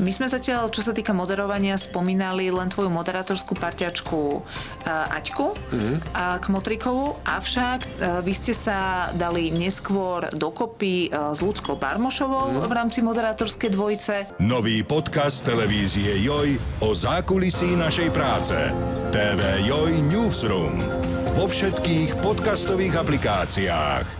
My sme zatiaľ, čo sa týka moderovania, spomínali len tvoju moderátorskú parťačku e, Aťku mm-hmm. a Kmotrikovú, avšak e, vy ste sa dali neskôr dokopy e, s Ľudskou Barmošovou mm-hmm. v rámci moderátorskej dvojice. Nový podcast televízie JOJ o zákulisí našej práce. TV JOJ Newsroom vo všetkých podcastových aplikáciách.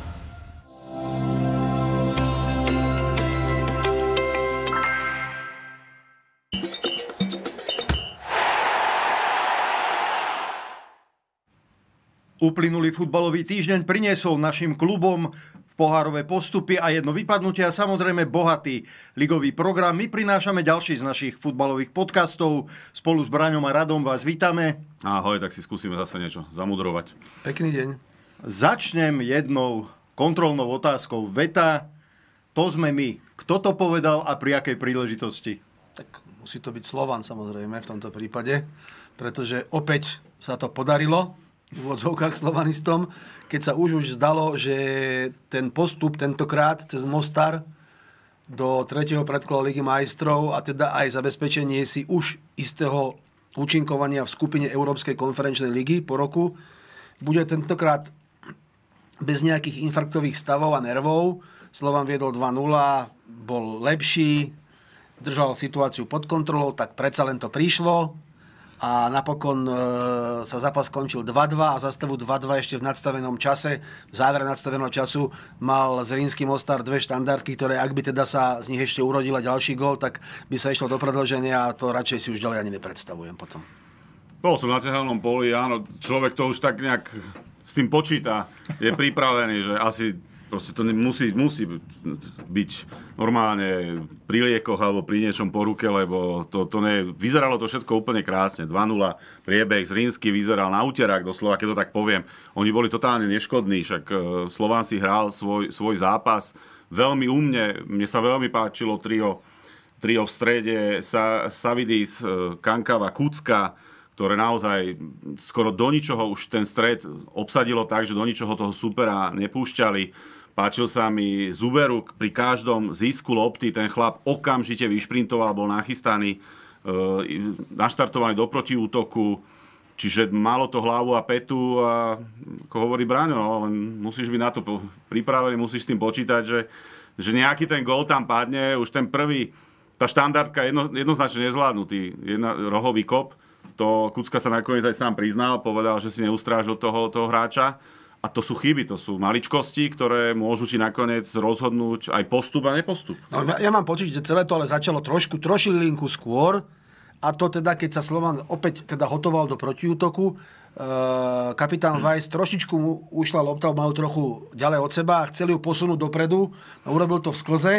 Uplynulý futbalový týždeň priniesol našim klubom pohárové postupy a jedno vypadnutie a samozrejme bohatý ligový program. My prinášame ďalší z našich futbalových podcastov. Spolu s Braňom a Radom vás vítame. Ahoj, tak si skúsime zase niečo zamudrovať. Pekný deň. Začnem jednou kontrolnou otázkou. Veta, to sme my. Kto to povedal a pri akej príležitosti? Tak musí to byť Slovan samozrejme v tomto prípade, pretože opäť sa to podarilo v odzovkách slovanistom, keď sa už už zdalo, že ten postup tentokrát cez Mostar do tretieho predkola Ligy majstrov a teda aj zabezpečenie si už istého účinkovania v skupine Európskej konferenčnej ligy po roku bude tentokrát bez nejakých infarktových stavov a nervov. Slovan viedol 2-0, bol lepší, držal situáciu pod kontrolou, tak predsa len to prišlo a napokon e, sa zápas skončil 2-2 a za stavu 2-2 ešte v nadstavenom čase, v závere nadstaveného času mal z Rínsky Mostar dve štandardky, ktoré ak by teda sa z nich ešte urodila ďalší gol, tak by sa išlo do predlženia a to radšej si už ďalej ani nepredstavujem potom. Bol som na ťahanom poli, áno, človek to už tak nejak s tým počíta, je pripravený, že asi Proste to musí, musí byť normálne pri liekoch alebo pri niečom po ruke, lebo to, to ne, vyzeralo to všetko úplne krásne. 2-0, priebeh, Rínsky vyzeral na úterák, doslova, keď to tak poviem. Oni boli totálne neškodní, však e, Slován si hral svoj, svoj zápas. Veľmi umne, mne sa veľmi páčilo trio, trio v strede, sa, Savidis, e, Kankava, Kucka, ktoré naozaj skoro do ničoho už ten stred obsadilo tak, že do ničoho toho supera nepúšťali Páčil sa mi Zuberuk pri každom zisku lopty, ten chlap okamžite vyšprintoval, bol nachystaný, e, naštartovaný do protiútoku, čiže malo to hlavu a petu a ako hovorí Braňo, no, len musíš byť na to pripravený, musíš s tým počítať, že, že nejaký ten gol tam padne, už ten prvý, tá štandardka jedno, jednoznačne nezvládnutý, jedna, rohový kop, to Kucka sa nakoniec aj sám priznal, povedal, že si neustrážil toho, toho hráča, a to sú chyby, to sú maličkosti, ktoré môžu ti nakoniec rozhodnúť aj postup a nepostup. No, ja, ja mám pocit, že celé to ale začalo trošku, trošilinku skôr, a to teda, keď sa Slovan opäť teda hotoval do protiútoku, e, kapitán Weiss trošičku mu ušla lopta, mal trochu ďalej od seba a chceli ju posunúť dopredu. A no, urobil to v sklze,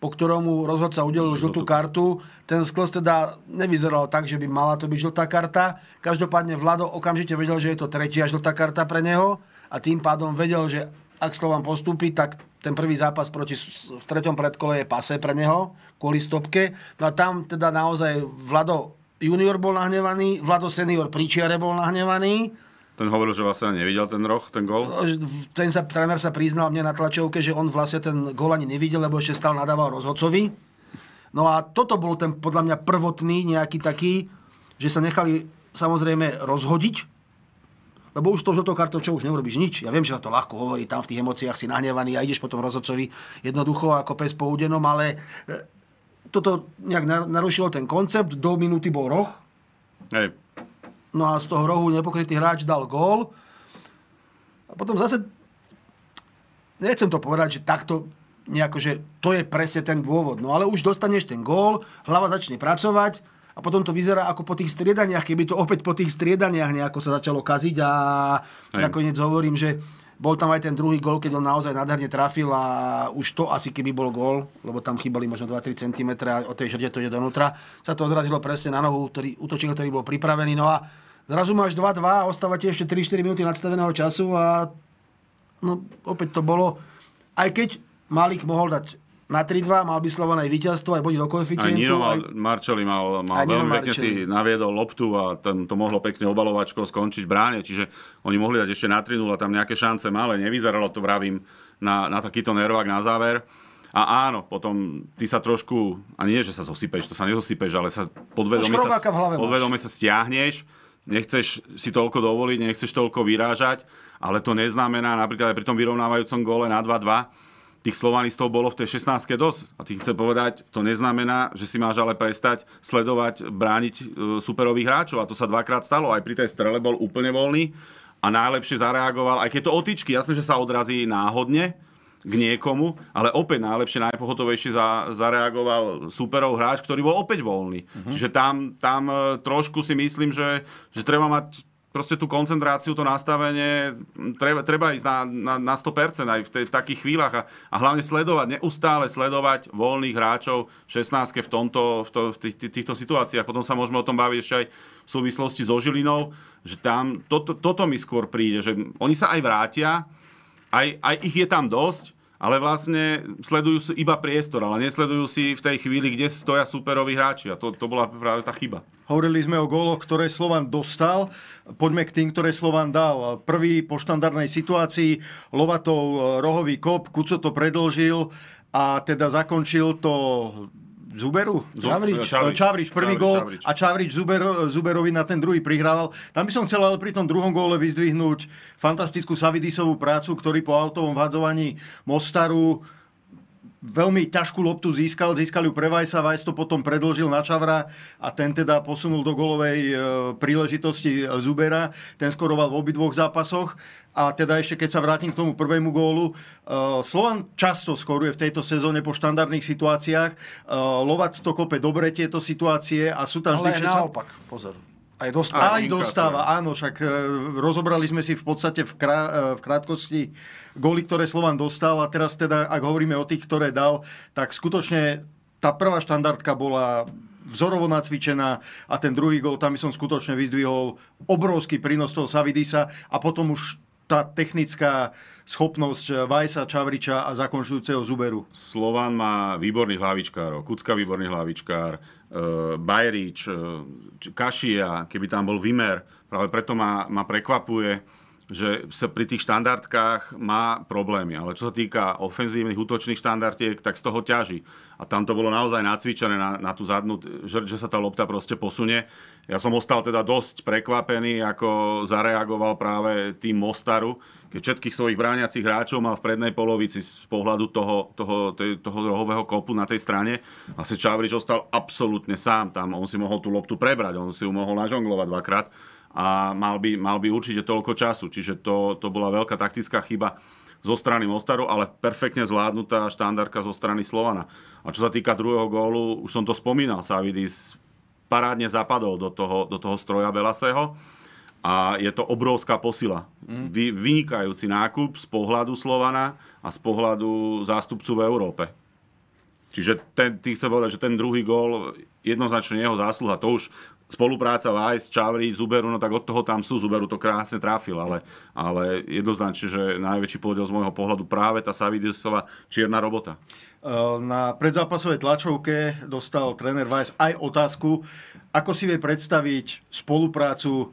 po ktorom rozhodca udelil žltú kartu. Ten sklz teda nevyzeral tak, že by mala to byť žltá karta. Každopádne Vlado okamžite vedel, že je to tretia žltá karta pre neho a tým pádom vedel, že ak Slovan postúpi, tak ten prvý zápas proti, v treťom predkole je pase pre neho, kvôli stopke. No a tam teda naozaj Vlado junior bol nahnevaný, Vlado senior pri čiare bol nahnevaný. Ten hovoril, že vlastne nevidel ten roh, ten gol? Ten sa, tréner sa priznal mne na tlačovke, že on vlastne ten gol ani nevidel, lebo ešte stále nadával rozhodcovi. No a toto bol ten podľa mňa prvotný nejaký taký, že sa nechali samozrejme rozhodiť lebo už to žltou kartou čo už neurobiš nič. Ja viem, že sa to ľahko hovorí, tam v tých emóciách si nahnevaný a ideš potom rozhodcovi jednoducho ako pes po údenom, ale e, toto nejak narušilo ten koncept, do minúty bol roh. Hej. No a z toho rohu nepokrytý hráč dal gól. A potom zase, nechcem to povedať, že takto nejako, že to je presne ten dôvod. No ale už dostaneš ten gól, hlava začne pracovať, a potom to vyzerá ako po tých striedaniach, keby to opäť po tých striedaniach nejako sa začalo kaziť a Aj. nakoniec hovorím, že bol tam aj ten druhý gol, keď on naozaj nádherne trafil a už to asi keby bol gol, lebo tam chýbali možno 2-3 cm a od tej žrde to ide donútra, sa to odrazilo presne na nohu ktorý, útočníka, ktorý bol pripravený. No a zrazu máš 2-2 ostáva ti ešte 3-4 minúty nadstaveného času a no, opäť to bolo. Aj keď Malik mohol dať na 3-2, mal by Slovan aj víťazstvo, aj bodi do koeficientu. Aj Nino mal, aj... Marčeli mal, mal veľmi pekne si naviedol loptu a tam to mohlo pekne obalovačko skončiť bráne, čiže oni mohli dať ešte na 3 a tam nejaké šance malé, nevyzeralo to, vravím, na, na takýto nervák na záver. A áno, potom ty sa trošku, a nie, že sa zosypeš, to sa nezosypeš, ale sa podvedome, sa, podvedome sa stiahneš, nechceš si toľko dovoliť, nechceš toľko vyrážať, ale to neznamená, napríklad aj pri tom vyrovnávajúcom gole na 2-2, tých slovanistov bolo v tej 16 dosť. A tým chcem povedať, to neznamená, že si máš ale prestať sledovať, brániť e, superových hráčov. A to sa dvakrát stalo. Aj pri tej strele bol úplne voľný a najlepšie zareagoval, aj keď to otičky, jasne, že sa odrazí náhodne, k niekomu, ale opäť najlepšie, najpohotovejšie za, zareagoval superov hráč, ktorý bol opäť voľný. Uh-huh. Čiže tam, tam e, trošku si myslím, že, že treba mať proste tú koncentráciu, to nastavenie, treba, treba ísť na, na, na 100% aj v, tej, v takých chvíľach a, a hlavne sledovať, neustále sledovať voľných hráčov v 16 v, tomto, v, to, v tých, tých, týchto situáciách. Potom sa môžeme o tom baviť ešte aj v súvislosti so Žilinou, že tam to, to, toto mi skôr príde, že oni sa aj vrátia, aj, aj ich je tam dosť, ale vlastne sledujú si iba priestor, ale nesledujú si v tej chvíli, kde stoja superoví hráči. A to, to bola práve tá chyba. Hovorili sme o góloch, ktoré Slovan dostal. Poďme k tým, ktoré Slovan dal. Prvý po štandardnej situácii Lovatov rohový kop, Kuco to predlžil a teda zakončil to Zuberu? Čavrič, e, Čavrič, Čavrič prvý Čavrič, gól Čavrič. a Čavrič Zuber, Zuberovi na ten druhý prihrával. Tam by som chcel ale pri tom druhom góle vyzdvihnúť fantastickú Savidisovú prácu, ktorý po autovom vhadzovaní Mostaru veľmi ťažkú loptu získal, získal ju pre Vajsa, Vajs to potom predlžil na Čavra a ten teda posunul do golovej e, príležitosti Zubera, ten skoroval v obidvoch zápasoch a teda ešte keď sa vrátim k tomu prvému gólu, e, Slovan často skoruje v tejto sezóne po štandardných situáciách, e, Lovac to kope dobre tieto situácie a sú tam vždy... Ale naopak, pozor, aj dostáva. Aj dostáva, áno, však e, rozobrali sme si v podstate v, krá, e, v krátkosti góly, ktoré Slovan dostal a teraz teda, ak hovoríme o tých, ktoré dal, tak skutočne tá prvá štandardka bola vzorovo nacvičená a ten druhý gol, tam som skutočne vyzdvihol obrovský prínos toho Savidisa a potom už tá technická schopnosť eh, Vajsa, Čavriča a zakončujúceho Zuberu. Slován má výborných hlavičkárov, Kucka výborný hlavičkár, eh, Bajrič, eh, Kašia, keby tam bol Vimer, práve preto ma, ma prekvapuje, že sa pri tých štandardkách má problémy. Ale čo sa týka ofenzívnych útočných štandardiek, tak z toho ťaží. A tam to bolo naozaj nacvičené na, na tú zadnú, že, že sa tá lopta proste posune. Ja som ostal teda dosť prekvapený, ako zareagoval práve tým Mostaru, keď všetkých svojich bráňacích hráčov mal v prednej polovici z pohľadu toho, toho, tej, toho rohového kopu na tej strane. A se Čavrič ostal absolútne sám tam. On si mohol tú loptu prebrať, on si ju mohol nažonglovať dvakrát a mal by, mal by určite toľko času. Čiže to, to bola veľká taktická chyba zo strany Mostaru, ale perfektne zvládnutá štandardka zo strany Slovana. A čo sa týka druhého gólu, už som to spomínal, Savidis parádne zapadol do toho, do toho stroja Belaseho a je to obrovská posila. Mhm. Vy, vynikajúci nákup z pohľadu Slovana a z pohľadu zástupcu v Európe. Čiže ten, ty chcem povedať, že ten druhý gól jednoznačne jeho zásluha. To už spolupráca Vice, Čavri, Zuberu, no tak od toho tam sú. Zuberu to krásne tráfil, ale, ale jednoznačne, že najväčší podiel z môjho pohľadu práve tá Savidisová čierna robota. Eh, na predzápasovej tlačovke dostal tréner Vice aj otázku, ako si vie predstaviť spoluprácu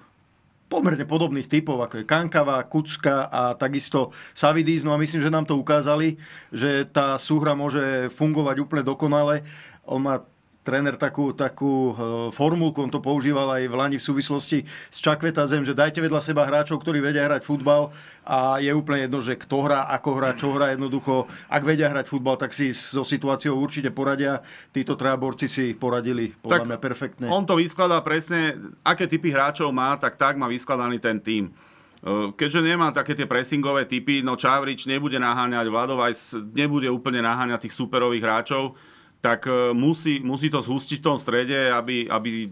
pomerne podobných typov, ako je Kankava, Kucka a takisto Savidis. No a myslím, že nám to ukázali, že tá súhra môže fungovať úplne dokonale. On má tréner takú, takú e, formulku, on to používal aj v Lani v súvislosti s Zem, že dajte vedľa seba hráčov, ktorí vedia hrať futbal a je úplne jedno, že kto hrá, ako hrá, čo hrá, jednoducho, ak vedia hrať futbal, tak si so situáciou určite poradia. Títo traja si poradili podľa tak mňa perfektne. On to vyskladá presne, aké typy hráčov má, tak tak má vyskladaný ten tým. E, keďže nemá také tie pressingové typy, no Čavrič nebude naháňať, Vladovajs nebude úplne naháňať tých superových hráčov, tak e, musí, musí to zhustiť v tom strede, aby, aby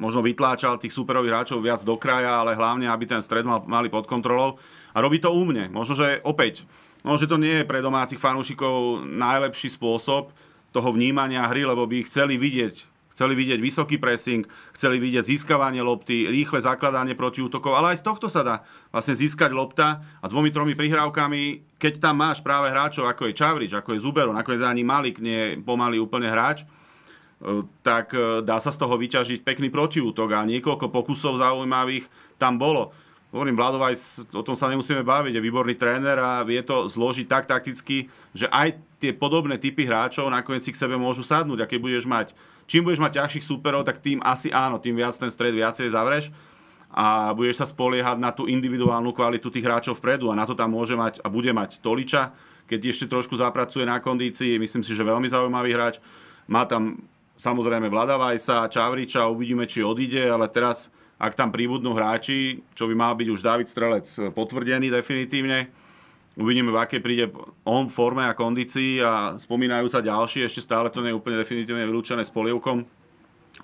možno vytláčal tých superových hráčov viac do kraja, ale hlavne, aby ten stred mal, mali pod kontrolou. A robí to u mne. Možno, že opäť, možno, že to nie je pre domácich fanúšikov najlepší spôsob toho vnímania hry, lebo by chceli vidieť Chceli vidieť vysoký pressing, chceli vidieť získavanie lopty, rýchle zakladanie proti útokov, ale aj z tohto sa dá vlastne získať lopta a dvomi, tromi prihrávkami, keď tam máš práve hráčov, ako je Čavrič, ako je Zubero, je ani Malik nie pomaly úplne hráč, e, tak e, dá sa z toho vyťažiť pekný protiútok a niekoľko pokusov zaujímavých tam bolo. Hovorím, Vladovaj, o tom sa nemusíme baviť, je výborný tréner a vie to zložiť tak takticky, že aj tie podobné typy hráčov nakoniec si k sebe môžu sadnúť a keď budeš mať čím budeš mať ťažších súperov, tak tým asi áno, tým viac ten stred viacej zavreš a budeš sa spoliehať na tú individuálnu kvalitu tých hráčov vpredu a na to tam môže mať a bude mať Toliča, keď ešte trošku zapracuje na kondícii, myslím si, že veľmi zaujímavý hráč. Má tam samozrejme Vladavajsa, Čavriča, uvidíme, či odíde, ale teraz, ak tam príbudnú hráči, čo by mal byť už David Strelec potvrdený definitívne, Uvidíme, v akej príde on forme a kondícii a spomínajú sa ďalšie, ešte stále to nie je úplne definitívne vylúčené s polievkom.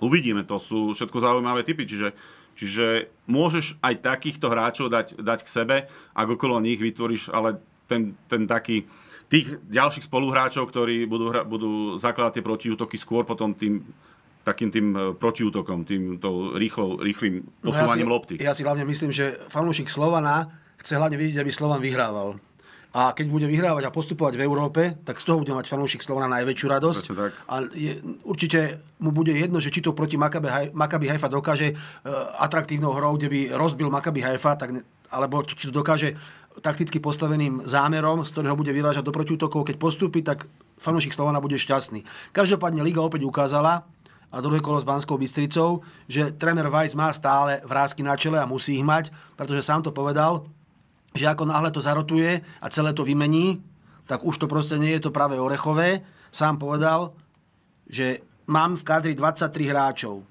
Uvidíme, to sú všetko zaujímavé typy, čiže, čiže môžeš aj takýchto hráčov dať, dať k sebe, ak okolo nich vytvoríš ale ten, ten taký tých ďalších spoluhráčov, ktorí budú, hra, budú zakladať tie protiútoky skôr potom tým takým tým e, protiútokom, tým rýchlo, rýchlým posúvaním no ja si, lopty. Ja si hlavne myslím, že fanúšik Slovana chce hlavne vidieť, aby Slovan vyhrával. A keď bude vyhrávať a postupovať v Európe, tak z toho bude mať fanúšik Slovana najväčšiu radosť. A je, určite mu bude jedno, že či to proti Maccabi, Maccabi Haifa dokáže e, atraktívnou hrou, kde by rozbil Maccabi Haifa, tak alebo či to dokáže takticky postaveným zámerom, z ktorého bude vyrážať do protiútokov, keď postupí, tak fanúšik Slovana bude šťastný. Každopádne Liga opäť ukázala, a druhé kolo s Banskou Bystricou, že tréner Weiss má stále vrázky na čele a musí ich mať, pretože sám to povedal, že ako náhle to zarotuje a celé to vymení, tak už to proste nie je to práve orechové. Sám povedal, že mám v kadri 23 hráčov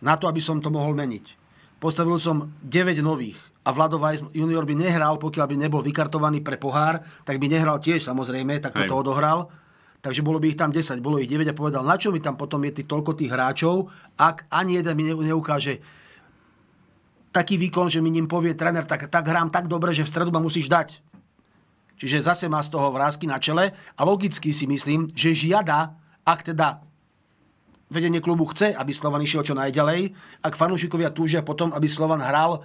na to, aby som to mohol meniť. Postavil som 9 nových a Vlado Weiss junior by nehral, pokiaľ by nebol vykartovaný pre pohár, tak by nehral tiež samozrejme, tak to odohral. Takže bolo by ich tam 10, bolo ich 9 a povedal, na čo mi tam potom je tých toľko tých hráčov, ak ani jeden mi neukáže taký výkon, že mi ním povie tréner, tak, tak hrám tak dobre, že v stredu ma musíš dať. Čiže zase má z toho vrázky na čele a logicky si myslím, že žiada, ak teda vedenie klubu chce, aby Slovan išiel čo najďalej, ak fanúšikovia túžia potom, aby Slovan hral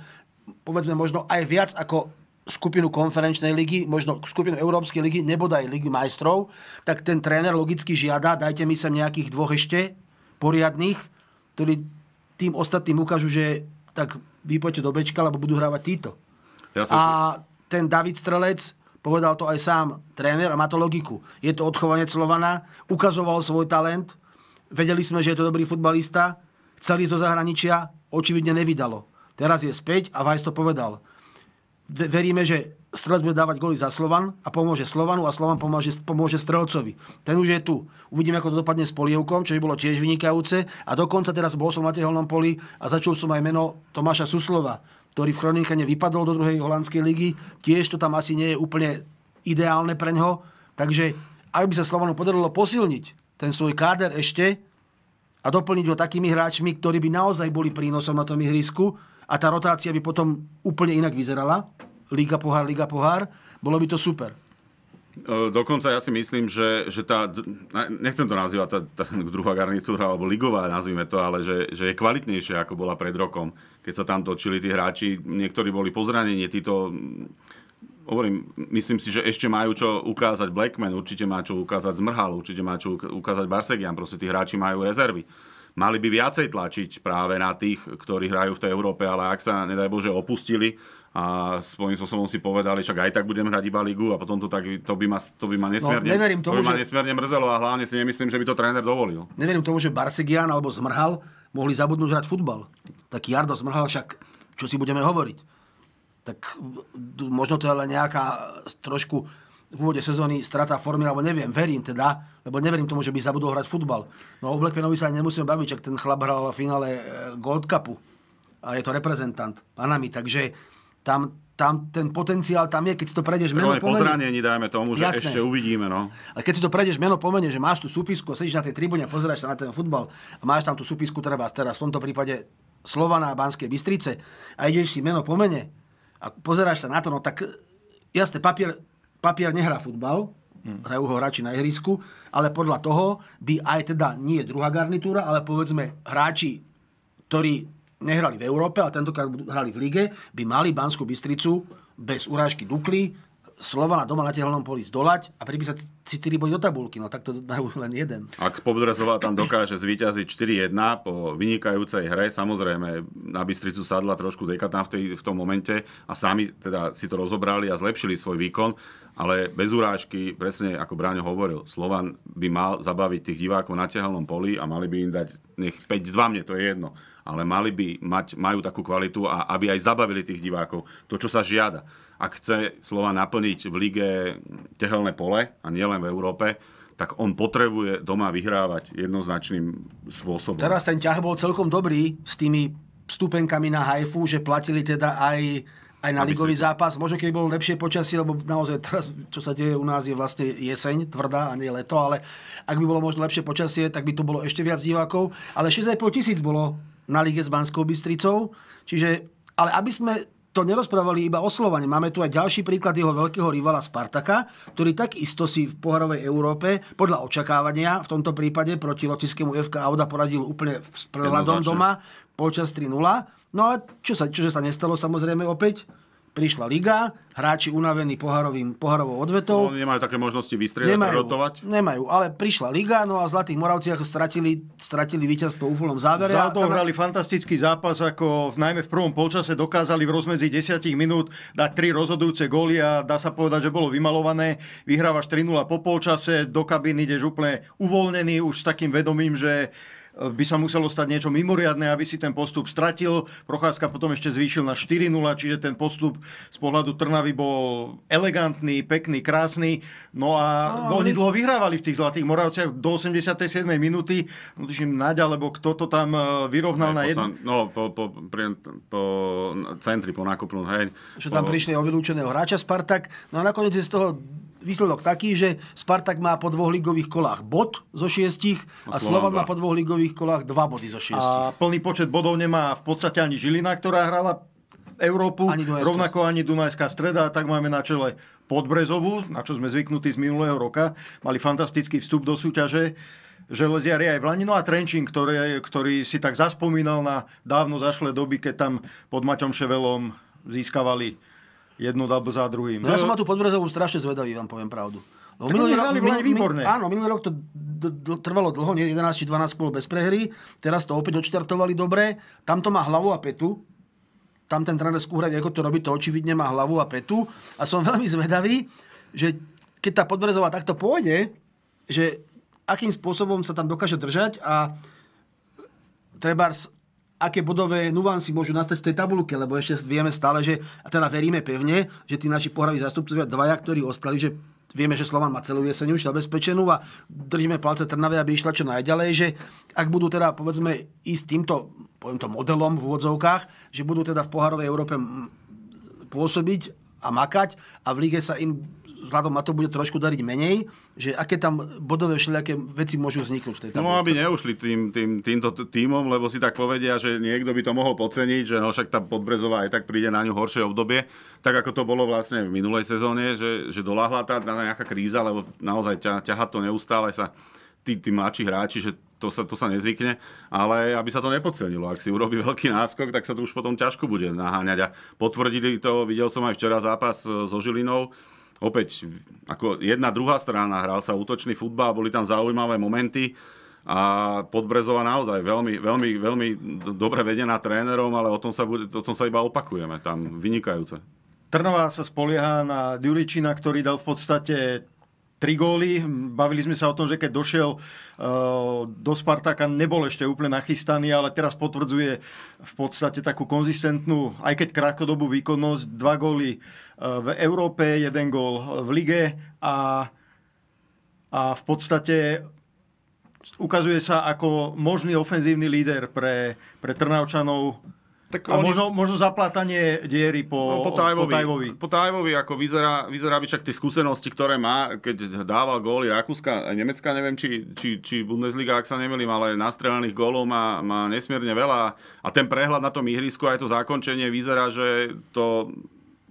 povedzme možno aj viac ako skupinu konferenčnej ligy, možno skupinu Európskej ligy, nebodaj ligy majstrov, tak ten tréner logicky žiada, dajte mi sem nejakých dvoch ešte poriadných, ktorí tým ostatným ukážu, že tak vy do Bčka, lebo budú hrávať títo. Ja a si... ten David Strelec, povedal to aj sám tréner a má to logiku. Je to odchovanec Slovana, ukazoval svoj talent, vedeli sme, že je to dobrý futbalista, chceli zo zahraničia, očividne nevydalo. Teraz je späť a Vajs to povedal. Veríme, že strelec bude dávať goly za Slovan a pomôže Slovanu a Slovan pomôže, pomôže strelcovi. Ten už je tu. Uvidíme, ako to dopadne s Polievkom, čo by bolo tiež vynikajúce. A dokonca teraz bol som na teholnom poli a začul som aj meno Tomáša Suslova, ktorý v Chronikane vypadol do druhej holandskej ligy. Tiež to tam asi nie je úplne ideálne pre ňo. Takže ak by sa Slovanu podarilo posilniť ten svoj káder ešte a doplniť ho takými hráčmi, ktorí by naozaj boli prínosom na tom ihrisku a tá rotácia by potom úplne inak vyzerala, Liga pohár, Liga pohár, bolo by to super. E, dokonca ja si myslím, že, že tá, nechcem to nazývať tá, tá druhá garnitúra, alebo ligová, nazvime to, ale že, že je kvalitnejšia, ako bola pred rokom, keď sa tam točili tí hráči. Niektorí boli pozranení, títo mm, hovorím, myslím si, že ešte majú čo ukázať Blackman, určite má čo ukázať Zmrhal, určite má čo ukázať Barsegian, proste tí hráči majú rezervy. Mali by viacej tlačiť práve na tých, ktorí hrajú v tej Európe, ale ak sa, nedaj Bože, opustili a svojím spôsobom si povedali, že aj tak budem hrať iba ligu a potom to, tak, to, by, ma, to by ma no, nesmierne, no, tomu, to by ma že... nesmierne mrzelo a hlavne si nemyslím, že by to tréner dovolil. Neverím tomu, že Barsegian alebo Zmrhal mohli zabudnúť hrať futbal. Tak Jardo Zmrhal však, čo si budeme hovoriť. Tak možno to je len nejaká trošku v úvode sezóny strata formy, alebo neviem, verím teda, lebo neverím tomu, že by zabudol hrať futbal. No o Blackmanovi sa nemusím baviť, ak ten chlap hral v finále e, Gold Cupu a je to reprezentant Panami, takže tam, tam ten potenciál tam je, keď si to prejdeš meno po zranení, dajme tomu, že Jasné. ešte uvidíme. No. A keď si to prejdeš meno po že máš tú súpisku, sedíš na tej tribúne a pozeráš sa na ten futbal a máš tam tú súpisku treba teraz v tomto prípade Slovaná a Banskej Bystrice a ideš si meno po a pozeráš sa na to, no tak e, jasne, papier, papier nehrá futbal, hm. hrajú ho hráči na ihrisku, ale podľa toho by aj teda nie druhá garnitúra, ale povedzme hráči, ktorí nehrali v Európe, a tentokrát hrali v lige, by mali Banskú Bystricu bez urážky Dukly Slovana doma na tehelnom poli zdolať a pripísať si 4 body do tabulky. No tak to dajú len jeden. Ak Podbrezová tam dokáže zvíťaziť 4-1 po vynikajúcej hre, samozrejme na Bystricu sadla trošku dekatná v, tej, v tom momente a sami teda si to rozobrali a zlepšili svoj výkon, ale bez urážky, presne ako Bráňo hovoril, Slovan by mal zabaviť tých divákov na tehelnom poli a mali by im dať nech 5-2, mne to je jedno, ale mali by mať, majú takú kvalitu a aby aj zabavili tých divákov, to, čo sa žiada ak chce Slova naplniť v lige tehelné pole a nielen v Európe, tak on potrebuje doma vyhrávať jednoznačným spôsobom. Teraz ten ťah bol celkom dobrý s tými stupenkami na hajfu, že platili teda aj, aj na ligový ste... zápas. Možno keby bolo lepšie počasie, lebo naozaj teraz, čo sa deje u nás, je vlastne jeseň tvrdá a nie leto, ale ak by bolo možno lepšie počasie, tak by to bolo ešte viac divákov. Ale 6,5 tisíc bolo na lige s Banskou Bystricou, čiže ale aby sme to nerozprávali iba o Slovane. Máme tu aj ďalší príklad jeho veľkého rivala Spartaka, ktorý takisto si v poharovej Európe podľa očakávania v tomto prípade proti lotiskému FK Auda poradil úplne s prehľadom doma počas 3-0. No ale čo sa, čože sa nestalo samozrejme opäť? prišla liga, hráči unavení poharovým, poharovou odvetou. No, nemajú také možnosti vystrieľať nemajú, rotovať? Nemajú, ale prišla liga, no a v Zlatých Moravciach stratili, stratili víťazstvo v úplnom závere. Zato to tam... hrali fantastický zápas, ako v, najmä v prvom polčase dokázali v rozmedzi 10 minút dať tri rozhodujúce góly a dá sa povedať, že bolo vymalované. Vyhrávaš 3-0 po polčase, do kabiny ideš úplne uvoľnený, už s takým vedomím, že by sa muselo stať niečo mimoriadne, aby si ten postup stratil. Procházka potom ešte zvýšil na 4-0, čiže ten postup z pohľadu Trnavy bol elegantný, pekný, krásny. No a no, oni dlho vyhrávali v tých Zlatých Moravciach do 87. minúty. No tuším naďa, lebo kto to tam e, vyrovnal hej, na jednu... No, po, po, pri, po centri, po nákupnú, hej. Že tam po... prišli o vylúčeného hráča Spartak. No a nakoniec je z toho výsledok taký, že Spartak má po dvoch ligových kolách bod zo šiestich a Slovan má po dvoch ligových kolách dva body zo šiestich. A plný počet bodov nemá v podstate ani Žilina, ktorá hrala Európu, ani rovnako ani Dunajská streda, tak máme na čele Podbrezovú, na čo sme zvyknutí z minulého roka. Mali fantastický vstup do súťaže. Železiari aj Vlanino a Trenčín, ktorý, ktorý si tak zaspomínal na dávno zašle doby, keď tam pod Maťom Ševelom získavali jednu dabu za druhým. Ja som na tú podbrezovú strašne zvedavý, vám poviem pravdu. Lebo no, minulý rok, min, výborné. Min, áno, minulý rok to d- d- trvalo dlho, nie 11 či 12 kôl bez prehry. Teraz to opäť odštartovali dobre. Tam to má hlavu a petu. Tam ten tréner skúhrať, ako to robí, to očividne má hlavu a petu. A som veľmi zvedavý, že keď tá Podbrezová takto pôjde, že akým spôsobom sa tam dokáže držať a trebárs aké bodové nuancy môžu nastať v tej tabulke, lebo ešte vieme stále, že, a teda veríme pevne, že tí naši pohraví zastupcovia, dvaja, ktorí ostali, že vieme, že Slovan má celú jeseň už zabezpečenú a držíme palce Trnave, aby išla čo najďalej, že ak budú teda, povedzme, ísť týmto, poviem to, modelom v úvodzovkách, že budú teda v poharovej Európe pôsobiť a makať a v lige sa im vzhľadom na to bude trošku dariť menej, že aké tam bodové všelijaké veci môžu vzniknúť v tej No aby neušli tým, tým, týmto týmom, lebo si tak povedia, že niekto by to mohol podceniť, že no však tá Podbrezová aj tak príde na ňu horšie obdobie, tak ako to bolo vlastne v minulej sezóne, že, že doláhla tá nejaká kríza, lebo naozaj ťa, ťaha to neustále sa tí, tí mladší hráči, že to sa, to sa nezvykne, ale aby sa to nepodcenilo. Ak si urobí veľký náskok, tak sa to už potom ťažko bude naháňať. A potvrdili to, videl som aj včera zápas e, so Žilinou, opäť ako jedna druhá strana, hral sa útočný futbal, boli tam zaujímavé momenty a Podbrezová naozaj veľmi, veľmi, veľmi dobre vedená trénerom, ale o tom sa, bude, o tom sa iba opakujeme, tam vynikajúce. Trnová sa spolieha na Ďuričina, ktorý dal v podstate tri góly. Bavili sme sa o tom, že keď došiel eh, do Spartaka, nebol ešte úplne nachystaný, ale teraz potvrdzuje v podstate takú konzistentnú, aj keď krátkodobú výkonnosť. Dva góly eh, v Európe, jeden gól v lige a, a v podstate ukazuje sa ako možný ofenzívny líder pre, pre Trnavčanov tak a oni... možno, možno zaplatanie diery po, no, po, Tajvovi, po Tajvovi. Po Tajvovi, ako vyzerá, vyzerá by však tie skúsenosti, ktoré má, keď dával góly Rakúska a Nemecka, neviem, či, či, či Bundesliga, ak sa nemýlim, ale nastrelených gólov má, má nesmierne veľa a ten prehľad na tom ihrisku aj to zákončenie vyzerá, že to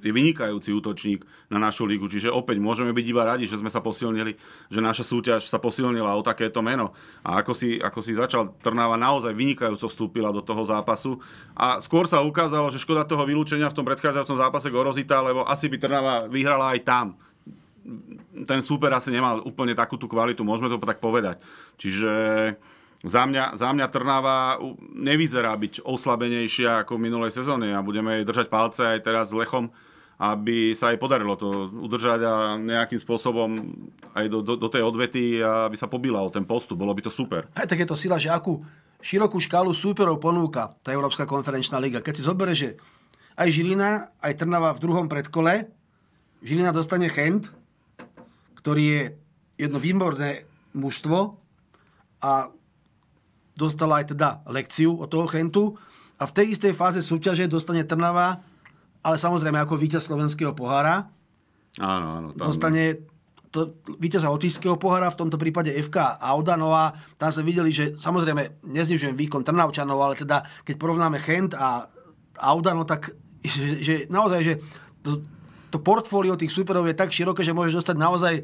je vynikajúci útočník na našu ligu. Čiže opäť môžeme byť iba radi, že sme sa posilnili, že naša súťaž sa posilnila o takéto meno. A ako si, ako si začal, Trnava naozaj vynikajúco vstúpila do toho zápasu. A skôr sa ukázalo, že škoda toho vylúčenia v tom predchádzajúcom zápase Gorozita, lebo asi by Trnava vyhrala aj tam ten súper asi nemal úplne takú tú kvalitu, môžeme to tak povedať. Čiže za mňa, za mňa Trnava nevyzerá byť oslabenejšia ako v minulej sezóne a budeme jej držať palce aj teraz s Lechom, aby sa aj podarilo to udržať a nejakým spôsobom aj do, do, do tej odvety, aby sa pobila o ten postup. Bolo by to super. Aj tak je to sila, že akú širokú škálu súperov ponúka tá Európska konferenčná liga. Keď si zoberieš, že aj Žilina, aj Trnava v druhom predkole, Žilina dostane Chent, ktorý je jedno výborné mužstvo a dostala aj teda lekciu od toho Chentu a v tej istej fáze súťaže dostane Trnava ale samozrejme ako víťaz slovenského pohára. Áno, áno. Tam... Dostane to, víťaza Lotyšského pohára, v tomto prípade FK Audanova. Tam sa videli, že samozrejme neznižujem výkon Trnavčanov, ale teda keď porovnáme Chent a Audano, tak že, že naozaj, že to, to portfólio tých superov je tak široké, že môžeš dostať naozaj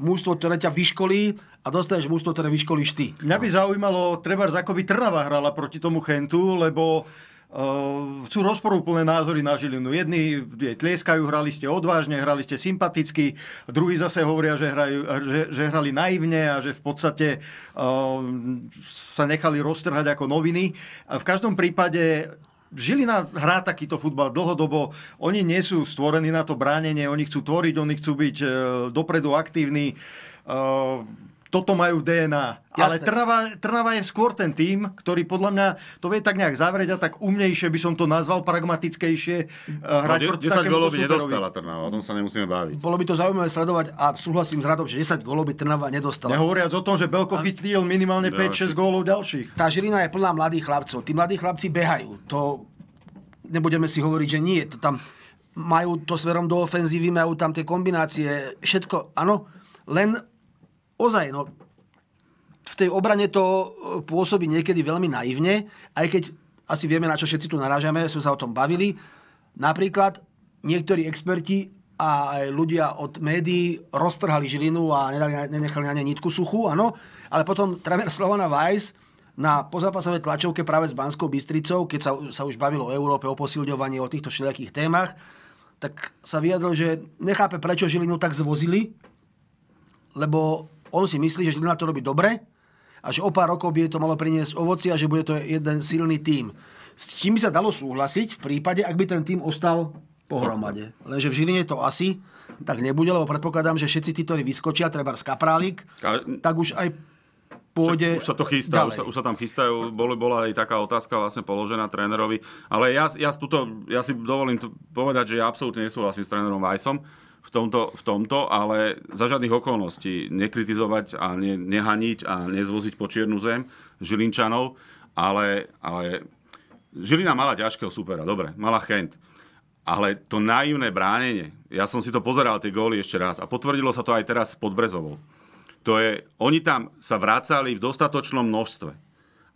mužstvo, ktoré ťa vyškolí a dostaneš mužstvo, ktoré vyškolíš ty. Mňa by zaujímalo, treba ako by Trnava hrala proti tomu Chentu, lebo Ehm, sú rozporúplné názory na Žilinu. Jedni e, tlieskajú, hrali ste odvážne, hrali ste sympaticky, druhí zase hovoria, že, hrajú, že, že hrali naivne a že v podstate ehm, sa nechali roztrhať ako noviny. V každom prípade Žilina hrá takýto futbal dlhodobo. Oni nie sú stvorení na to bránenie, oni chcú tvoriť, oni chcú byť e, dopredu aktívni. Ehm, toto majú DNA. Jasne. Ale Trnava, Trnava je skôr ten tým, ktorý podľa mňa to vie tak nejak zavrieť a tak umnejšie by som to nazval, pragmatickejšie eh, hrať no, 10 gólov by nedostala Trnava, o tom sa nemusíme baviť. Bolo by to zaujímavé sledovať a súhlasím s Radom, že 10 gólov by Trnava nedostala. Nehovoriac o tom, že Belko a... chytil minimálne 5-6 gólov ďalších. Tá Žilina je plná mladých chlapcov. Tí mladí chlapci behajú. To nebudeme si hovoriť, že nie. To tam majú to smerom do ofenzívy, majú tam tie kombinácie, všetko, áno. Len ozaj, no, v tej obrane to e, pôsobí niekedy veľmi naivne, aj keď asi vieme, na čo všetci tu narážame, sme sa o tom bavili. Napríklad niektorí experti a aj ľudia od médií roztrhali žilinu a nedali, nenechali na ne nitku suchu, áno. Ale potom Trevor Slovana Weiss na pozápasovej tlačovke práve s Banskou Bystricou, keď sa, sa už bavilo o Európe, o posilňovaní, o týchto všelijakých témach, tak sa vyjadril, že nechápe, prečo Žilinu tak zvozili, lebo on si myslí, že Žilina to robí dobre a že o pár rokov by to malo priniesť ovoci a že bude to jeden silný tím. S čím by sa dalo súhlasiť v prípade, ak by ten tým ostal pohromade. Lenže v Žiline to asi tak nebude, lebo predpokladám, že všetci tí, ktorí vyskočia, treba z Kaprálik, tak už aj pôjde Už sa to chystá, už sa, už sa tam chystajú. Bol, bola aj taká otázka vlastne položená trénerovi. Ale ja, ja, tuto, ja si dovolím povedať, že ja absolútne nesúhlasím s trénerom Vajsom v tomto, v tomto, ale za žiadnych okolností nekritizovať a ne, nehaniť a nezvoziť po čiernu zem Žilinčanov, ale, ale Žilina mala ťažkého supera, dobre, mala chent. Ale to naivné bránenie, ja som si to pozeral, tie góly ešte raz a potvrdilo sa to aj teraz pod Brezovou. To je, oni tam sa vracali v dostatočnom množstve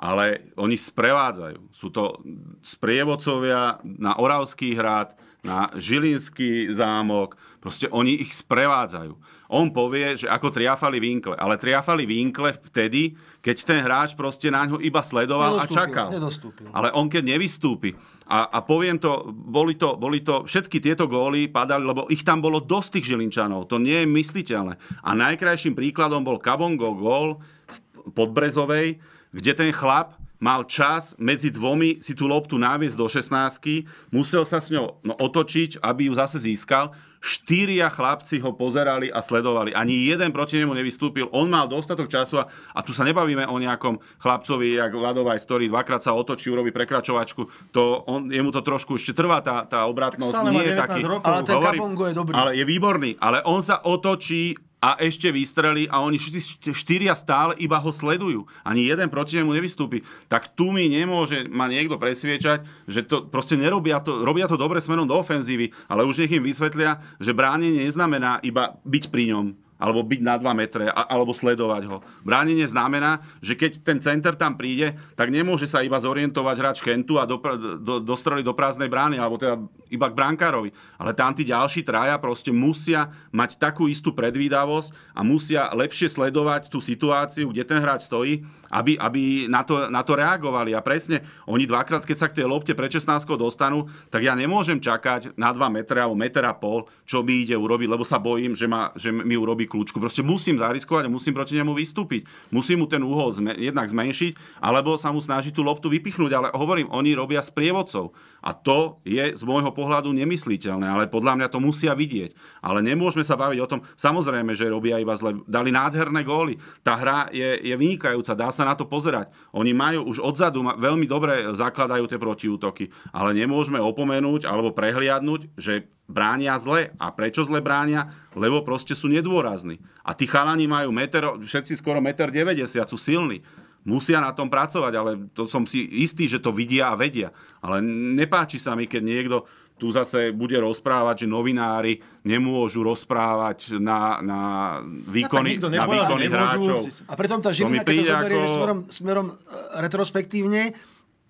ale oni sprevádzajú. Sú to sprievodcovia na Oravský hrad, na Žilinský zámok, proste oni ich sprevádzajú. On povie, že ako triafali vinkle, ale triafali vinkle vtedy, keď ten hráč proste na ňo iba sledoval nedostúpil, a čakal. Nedostúpil. Ale on keď nevystúpi, a, a poviem to boli, to, boli to, všetky tieto góly padali, lebo ich tam bolo dosť tých Žilinčanov, to nie je mysliteľné. A najkrajším príkladom bol Kabongo gól v Podbrezovej, kde ten chlap mal čas medzi dvomi si tú loptu náviesť do 16 musel sa s ňou no, otočiť, aby ju zase získal. Štyria chlapci ho pozerali a sledovali. Ani jeden proti nemu nevystúpil. On mal dostatok času a, a tu sa nebavíme o nejakom chlapcovi, jak Vladovaj, ktorý dvakrát sa otočí, urobí prekračovačku. To on, jemu to trošku ešte trvá, tá, tá obratnosť. nie je taký, rokov. Ale ten hovorím, je dobrý. Ale je výborný. Ale on sa otočí, a ešte vystrelí a oni všetci štyria stále iba ho sledujú. Ani jeden proti nemu nevystúpi. Tak tu mi nemôže ma niekto presviečať, že to proste nerobia to, robia to dobre smerom do ofenzívy, ale už nech im vysvetlia, že bránenie neznamená iba byť pri ňom alebo byť na 2 metre, alebo sledovať ho. Bránenie znamená, že keď ten center tam príde, tak nemôže sa iba zorientovať hráč Kentu a do, do, do prázdnej brány, alebo teda iba k brankárovi. Ale tam tí ďalší traja proste musia mať takú istú predvídavosť a musia lepšie sledovať tú situáciu, kde ten hráč stojí, aby, aby na, to, na to reagovali. A presne, oni dvakrát, keď sa k tej lopte pre 16 dostanú, tak ja nemôžem čakať na 2 metra alebo metra pol, čo mi ide urobiť, lebo sa bojím, že, ma, že mi urobí kľúčku. Proste musím zariskovať a musím proti nemu vystúpiť. Musím mu ten úhol zme, jednak zmenšiť, alebo sa mu snaží tú loptu vypichnúť. Ale hovorím, oni robia s prievodcov. A to je z môjho pohľadu nemysliteľné, ale podľa mňa to musia vidieť. Ale nemôžeme sa baviť o tom, samozrejme, že robia iba zle. Dali nádherné góly. Tá hra je, je vynikajúca, dá sa na to pozerať. Oni majú už odzadu, veľmi dobre zakladajú tie protiútoky, ale nemôžeme opomenúť alebo prehliadnúť, že bránia zle. A prečo zle bránia? Lebo proste sú nedôrazní. A tí chalani majú meter, všetci skoro 1,90 m, sú silní musia na tom pracovať, ale to som si istý, že to vidia a vedia. Ale nepáči sa mi, keď niekto tu zase bude rozprávať, že novinári nemôžu rozprávať na, na výkony, no, na výkony nemôžu, hráčov. A preto tá Žilina, keď to ako... smerom, smerom e, retrospektívne,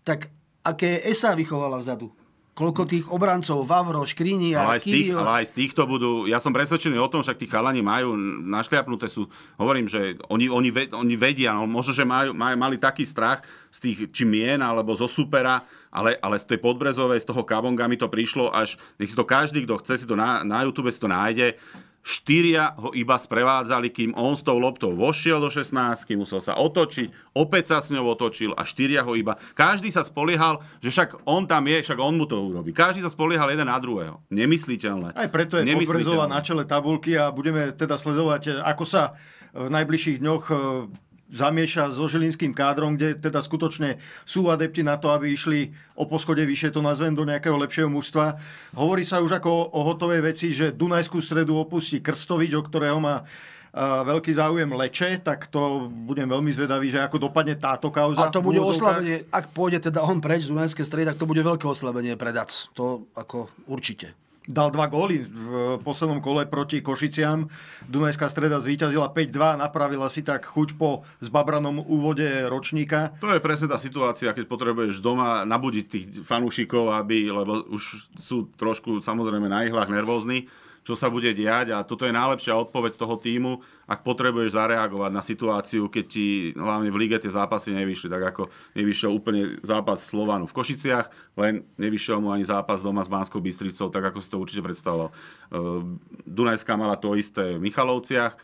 tak aké SA vychovala vzadu? koľko tých obrancov, Vavro, Škrini a ale aj, z ale aj z týchto budú, ja som presvedčený o tom, však tí chalani majú našliapnuté sú, hovorím, že oni, oni, oni vedia, no, možno, že majú, majú, mali taký strach z tých či mien alebo zo supera, ale, ale z tej podbrezovej, z toho kabonga mi to prišlo až, nech si to každý, kto chce si to na, na YouTube si to nájde, štyria ho iba sprevádzali, kým on s tou loptou vošiel do 16, musel sa otočiť, opäť sa s ňou otočil a štyria ho iba. Každý sa spoliehal, že však on tam je, však on mu to urobí. Každý sa spoliehal jeden na druhého. Nemysliteľné. Aj preto je Nemysliteľné. na čele tabulky a budeme teda sledovať, ako sa v najbližších dňoch zamieša so žilinským kádrom, kde teda skutočne sú adepti na to, aby išli o poschode vyššie, to nazvem, do nejakého lepšieho mužstva. Hovorí sa už ako o hotovej veci, že Dunajskú stredu opustí Krstovič, o ktorého má veľký záujem Leče, tak to budem veľmi zvedavý, že ako dopadne táto kauza. A to bude oslabenie, ak pôjde teda on preč z Dunajskej stredy, tak to bude veľké oslabenie predac. To ako určite dal dva góly v poslednom kole proti Košiciam. Dunajská streda zvíťazila 5-2, napravila si tak chuť po zbabranom úvode ročníka. To je presne tá situácia, keď potrebuješ doma nabudiť tých fanúšikov, aby, lebo už sú trošku samozrejme na ihlách nervózni čo sa bude diať a toto je najlepšia odpoveď toho týmu, ak potrebuješ zareagovať na situáciu, keď ti hlavne v lige tie zápasy nevyšli, tak ako nevyšiel úplne zápas Slovanu v Košiciach, len nevyšiel mu ani zápas doma s Banskou Bystricou, tak ako si to určite predstavoval. Ehm, Dunajská mala to isté v Michalovciach,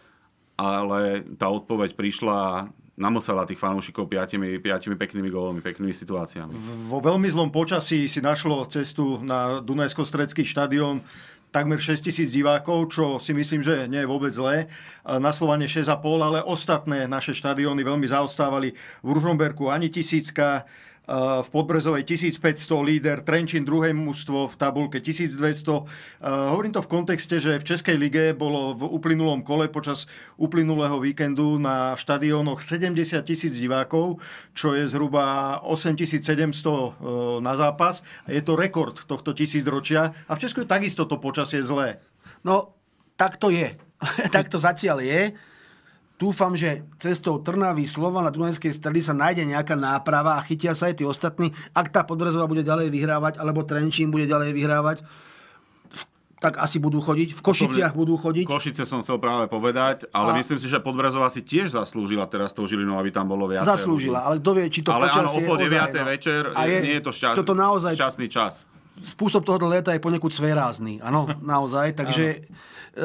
ale tá odpoveď prišla namocala tých fanúšikov piatimi, piatimi peknými gólmi, peknými situáciami. Vo veľmi zlom počasí si našlo cestu na Dunajsko-Stredský štadión takmer 6 tisíc divákov, čo si myslím, že nie je vôbec zlé. Na Slovanie 6,5, ale ostatné naše štadióny veľmi zaostávali. V Ružomberku ani tisícka, v Podbrezovej 1500, líder Trenčín druhé mužstvo v tabulke 1200. Eh, hovorím to v kontexte, že v Českej lige bolo v uplynulom kole počas uplynulého víkendu na štadiónoch 70 tisíc divákov, čo je zhruba 8700 eh, na zápas. Je to rekord tohto tisícročia a v Česku je takisto to počasie zlé. No, tak to je. tak to zatiaľ je. Dúfam, že cestou Trnavy, Slova na Dunajskej strely sa nájde nejaká náprava a chytia sa aj tí ostatní. Ak tá Podbrezová bude ďalej vyhrávať, alebo Trenčín bude ďalej vyhrávať, tak asi budú chodiť. V Košiciach budú chodiť. Košice som chcel práve povedať, ale a... myslím si, že Podbrezová si tiež zaslúžila teraz tou Žilinou, aby tam bolo viac. Zaslúžila, ale kto vie, či to ale počasie áno, o po 9. Ozaj, no. večer a je, nie je to šťastný, toto naozaj, šťastný čas. Spôsob tohoto leta je ponekud svérázny, áno, naozaj. Takže e,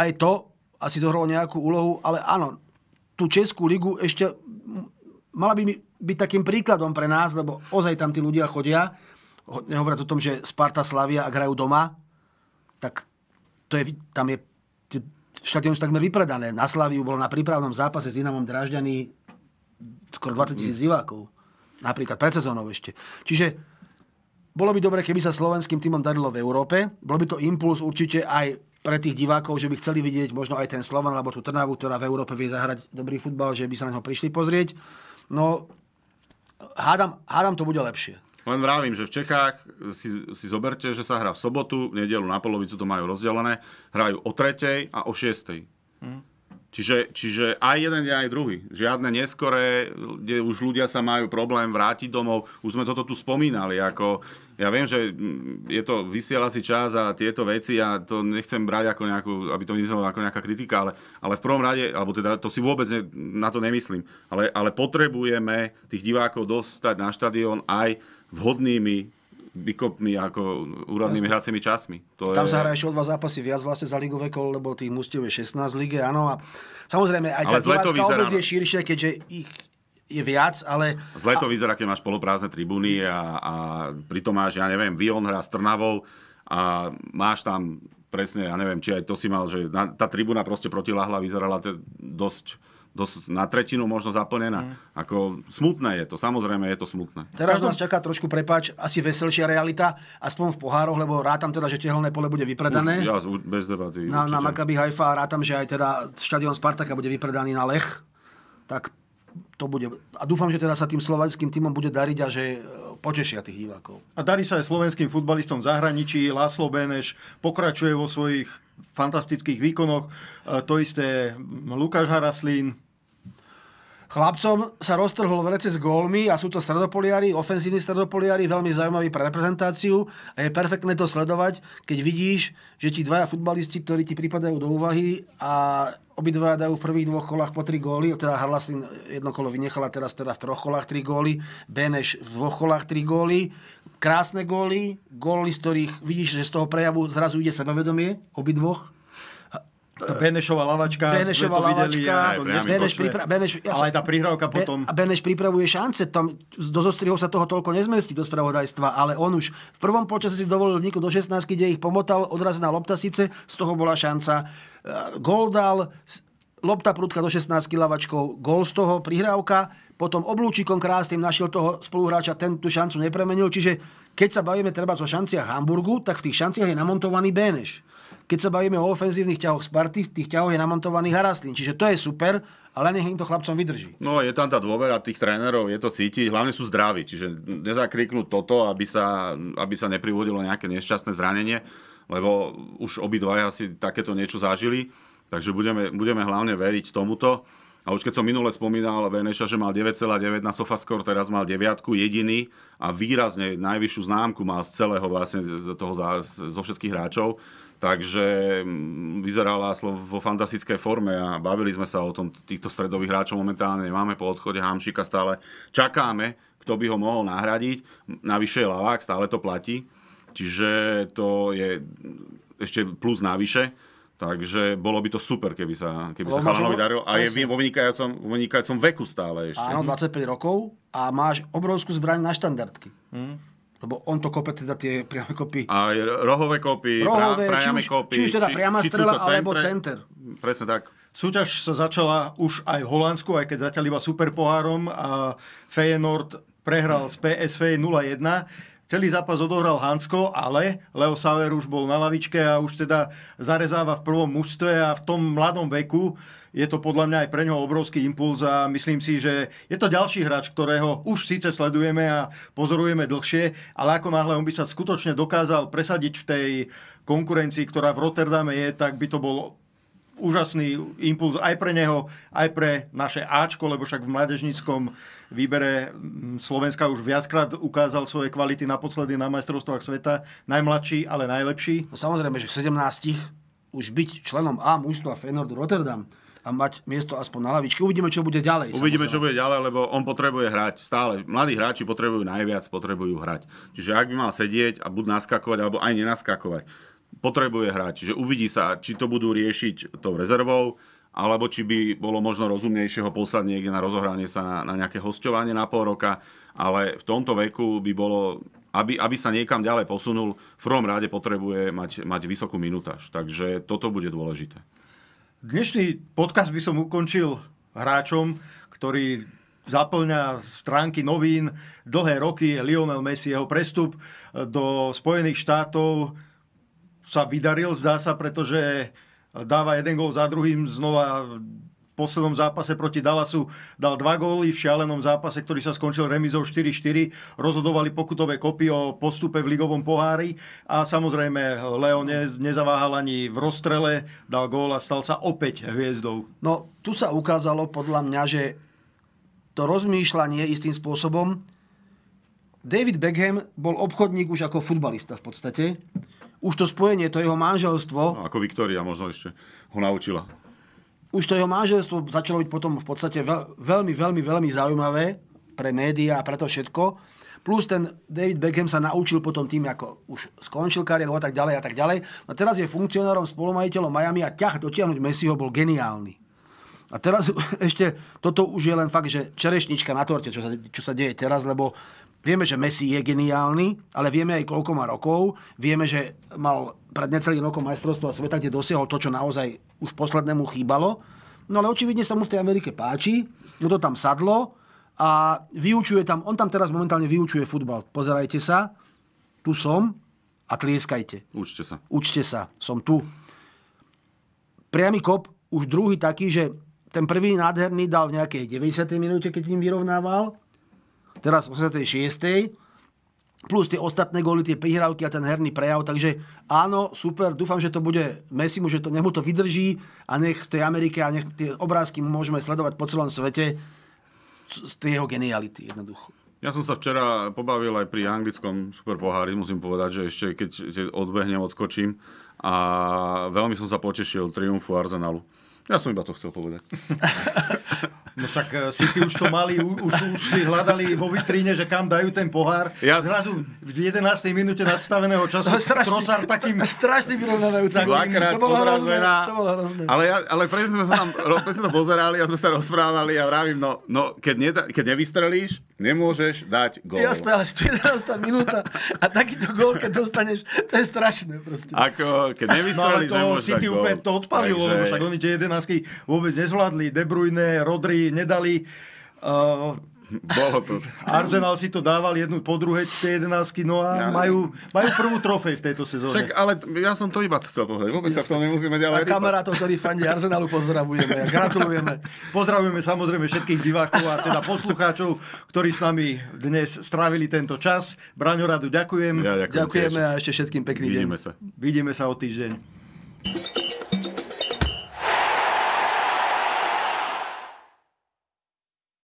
aj to asi zohralo nejakú úlohu, ale áno, tú Českú ligu ešte mala by byť takým príkladom pre nás, lebo ozaj tam tí ľudia chodia, nehovoriac o tom, že Sparta, Slavia a hrajú doma, tak to je, tam je štadión sú takmer vypredané. Na Slaviu bolo na prípravnom zápase s Inamom Dražďaný skoro 20 tisíc mm. divákov. Napríklad pred sezónou ešte. Čiže bolo by dobre, keby sa slovenským týmom darilo v Európe. Bolo by to impuls určite aj pre tých divákov, že by chceli vidieť možno aj ten Slovan alebo tú Trnavu, ktorá v Európe vie zahrať dobrý futbal, že by sa na neho prišli pozrieť. No, hádam, hádam to bude lepšie. Len vravím, že v Čechách si, si zoberte, že sa hrá v sobotu, v nedelu na polovicu to majú rozdelené, hrajú o tretej a o šiestej. Mm. Čiže, čiže aj jeden deň, aj druhý. Žiadne neskore, kde už ľudia sa majú problém vrátiť domov. Už sme toto tu spomínali. Ako, ja viem, že mm, je to vysielací čas a tieto veci a to nechcem brať ako nejakú, aby to vyznelo ako nejaká kritika, ale, ale v prvom rade, alebo teda to si vôbec ne, na to nemyslím, ale, ale potrebujeme tých divákov dostať na štadión aj vhodnými vykopmi ako úradnými Jasne. hracími časmi. To Tam je... sa hrá ešte o dva zápasy viac vlastne za ligové kol, lebo tých mústev je 16 v lige, áno. A samozrejme, aj tá divácká obec je no. širšia, keďže ich je viac, ale... Zle to vyzerá, keď máš poloprázdne tribúny a, a pritom máš, ja neviem, Vion hrá s Trnavou a máš tam presne, ja neviem, či aj to si mal, že na, tá tribúna proste protilahla, vyzerala dosť dosť na tretinu možno zaplnená. Mm. Ako smutné je to, samozrejme je to smutné. Teraz nás čaká trošku, prepač asi veselšia realita, aspoň v pohároch, lebo rátam teda, že tehelné pole bude vypredané. Už, ja, bez debaty. Na, určite. na Maccabi Haifa rátam, že aj teda štadión Spartaka bude vypredaný na Lech. Tak to bude. A dúfam, že teda sa tým slovenským týmom bude dariť a že e, potešia tých divákov. A darí sa aj slovenským futbalistom v zahraničí. Láslo Beneš pokračuje vo svojich fantastických výkonoch. E, to isté Lukáš Haraslín. Chlapcom sa roztrhol rece s gólmi a sú to stredopoliari, ofenzívni stredopoliari, veľmi zaujímaví pre reprezentáciu a je perfektné to sledovať, keď vidíš, že ti dvaja futbalisti, ktorí ti pripadajú do úvahy a obidvaja dajú v prvých dvoch kolách po tri góly, teda Harlaslin jedno kolo vynechala teraz teda v troch kolách tri góly, Beneš v dvoch kolách tri góly, krásne góly, góly, z ktorých vidíš, že z toho prejavu zrazu ide sebavedomie, obidvoch. Benešová lavačka, Benešová sme to lavačka, videli. Aj, to Beneš pripra- Beneš, ja ale aj tá prihrávka potom. Beneš pripravuje šance, tam do zostrihov sa toho toľko nezmestí do spravodajstva, ale on už v prvom počase si dovolil vniku do 16, kde ich pomotal, odrazená lopta síce, z toho bola šanca. E, gól dal, lopta prúdka do 16 lavačkov, gól z toho, prihrávka, potom oblúčikom krásnym našiel toho spoluhráča, ten tú šancu nepremenil. Čiže keď sa bavíme treba o šanciach Hamburgu, tak v tých šanciach je namontovaný Beneš. Keď sa bavíme o ofenzívnych ťahoch Sparty, v tých ťahoch je namontovaný Haraslín. Čiže to je super, ale nech im to chlapcom vydrží. No je tam tá dôvera tých trénerov, je to cítiť, hlavne sú zdraví, čiže nezakriknú toto, aby sa, aby sa neprivodilo nejaké nešťastné zranenie, lebo už obidvaja si takéto niečo zažili, takže budeme, budeme hlavne veriť tomuto. A už keď som minule spomínal Beneša, že mal 9,9 na Sofascore, teraz mal 9, jediný a výrazne najvyššiu známku mal z celého vlastne toho, zo všetkých hráčov. Takže mm, vyzerala vo fantastickej forme a bavili sme sa o tom týchto stredových hráčov momentálne. Máme po odchode Hamšika stále. Čakáme, kto by ho mohol nahradiť. Navyše je Lavák, stále to platí. Čiže to je ešte plus navyše. Takže bolo by to super, keby sa, keby Lebo sa chalanovi darilo. A je vo vynikajúcom, vynikajúcom veku stále ešte. Áno, 25 mhm. rokov a máš obrovskú zbraň na štandardky. Hmm. Lebo on to kope teda tie priame kopy. A rohové kopy, rohové, pra, priame či už, kopy. Či už teda priama či, strela, či alebo center. Presne tak. Súťaž sa začala už aj v Holandsku, aj keď zatiaľ iba pohárom. a Feyenoord prehral z PSV 01. Celý zápas odohral Hansko, ale Leo Sauer už bol na lavičke a už teda zarezáva v prvom mužstve a v tom mladom veku je to podľa mňa aj pre ňoho obrovský impuls a myslím si, že je to ďalší hráč, ktorého už síce sledujeme a pozorujeme dlhšie, ale ako náhle on by sa skutočne dokázal presadiť v tej konkurencii, ktorá v Rotterdame je, tak by to bol úžasný impuls aj pre neho, aj pre naše Ačko, lebo však v mládežníckom výbere mm, Slovenska už viackrát ukázal svoje kvality naposledy na majstrovstvách sveta. Najmladší, ale najlepší. No samozrejme, že v 17 už byť členom A mužstva Feyenoordu Rotterdam a mať miesto aspoň na lavičke. Uvidíme, čo bude ďalej. Uvidíme, samozrejme. čo bude ďalej, lebo on potrebuje hrať stále. Mladí hráči potrebujú najviac, potrebujú hrať. Čiže ak by mal sedieť a buď naskakovať, alebo aj nenaskakovať, potrebuje hrať. Čiže uvidí sa, či to budú riešiť tou rezervou, alebo či by bolo možno rozumnejšie ho poslať niekde na rozohranie sa na, na nejaké hostovanie na pol roka, ale v tomto veku by bolo, aby, aby sa niekam ďalej posunul, v prvom rade potrebuje mať, mať vysokú minutáž. Takže toto bude dôležité. Dnešný podcast by som ukončil hráčom, ktorý zaplňa stránky novín dlhé roky Lionel Messi, jeho prestup do Spojených štátov sa vydaril, zdá sa, pretože dáva jeden gól za druhým, znova v poslednom zápase proti Dallasu dal dva góly, v šialenom zápase, ktorý sa skončil remizou 4-4, rozhodovali pokutové kopy o postupe v ligovom pohári a samozrejme Leo nezaváhal ani v rozstrele, dal gól a stal sa opäť hviezdou. No, tu sa ukázalo podľa mňa, že to rozmýšľanie istým spôsobom. David Beckham bol obchodník už ako futbalista v podstate už to spojenie, to jeho manželstvo... No, ako Viktória možno ešte ho naučila. Už to jeho manželstvo začalo byť potom v podstate veľ, veľmi, veľmi, veľmi zaujímavé pre médiá a pre to všetko. Plus ten David Beckham sa naučil potom tým, ako už skončil kariéru a tak ďalej a tak ďalej. A teraz je funkcionárom, spolumajiteľom Miami a ťah dotiahnuť Messiho bol geniálny. A teraz ešte, toto už je len fakt, že čerešnička na torte, čo sa, čo sa deje teraz, lebo Vieme, že Messi je geniálny, ale vieme aj koľko má rokov. Vieme, že mal pred necelým rokom a sveta, kde dosiahol to, čo naozaj už poslednému chýbalo. No ale očividne sa mu v tej Amerike páči, mu no to tam sadlo a vyučuje tam, on tam teraz momentálne vyučuje futbal. Pozerajte sa, tu som a tlieskajte. Učte sa. Učte sa, som tu. Priamy kop, už druhý taký, že ten prvý nádherný dal v nejakej 90. minúte, keď ním vyrovnával Teraz 86 plus tie ostatné góly, tie prihrávky a ten herný prejav. Takže áno, super, dúfam, že to bude Messi, že to, nech mu to vydrží a nech v tej Amerike a nech tie obrázky môžeme sledovať po celom svete z tej jeho geniality jednoducho. Ja som sa včera pobavil aj pri anglickom superpohári, musím povedať, že ešte keď odbehnem, odskočím a veľmi som sa potešil triumfu Arsenalu. Ja som iba to chcel povedať. No však e, City už to mali, už, už si hľadali vo vitríne, že kam dajú ten pohár. Ja... Zrazu v 11. minúte nadstaveného času no, strašný, Trosar takým... Strašný vyrovnávajúcim. to bolo hrozné. To bolo hrozné. Ale, ja, ale prečo sme sa tam presne sme to pozerali a sme sa rozprávali a vravím, no, no keď, ne, keď nevystrelíš, nemôžeš dať gól. Jasné, ale 11. minúta a takýto gól, keď dostaneš, to je strašné proste. Ako, keď nevystrelíš, no, ale to nemôžeš City dať úplne to odpalilo, Takže... lebo však oni tie 11 vôbec nezvládli. De Bruyne, Rodri, nedali. Uh, bolo to. Arsenal si to dával jednu po druhej, tie jedenáctky, no a ja, majú, majú prvú trofej v tejto sezóne. Však, ale ja som to iba chcel povedať, vôbec Jasne. sa v tom nemusíme ďalej A rýpať. kamarátov, ktorí fandí Arsenalu, pozdravujeme a gratulujeme. Pozdravujeme samozrejme všetkých divákov a teda poslucháčov, ktorí s nami dnes strávili tento čas. Braňoradu ďakujem. Ja ďakujem Ďakujeme tiež. a ešte všetkým pekný Vidíme deň. Sa. Vidíme sa o týždeň.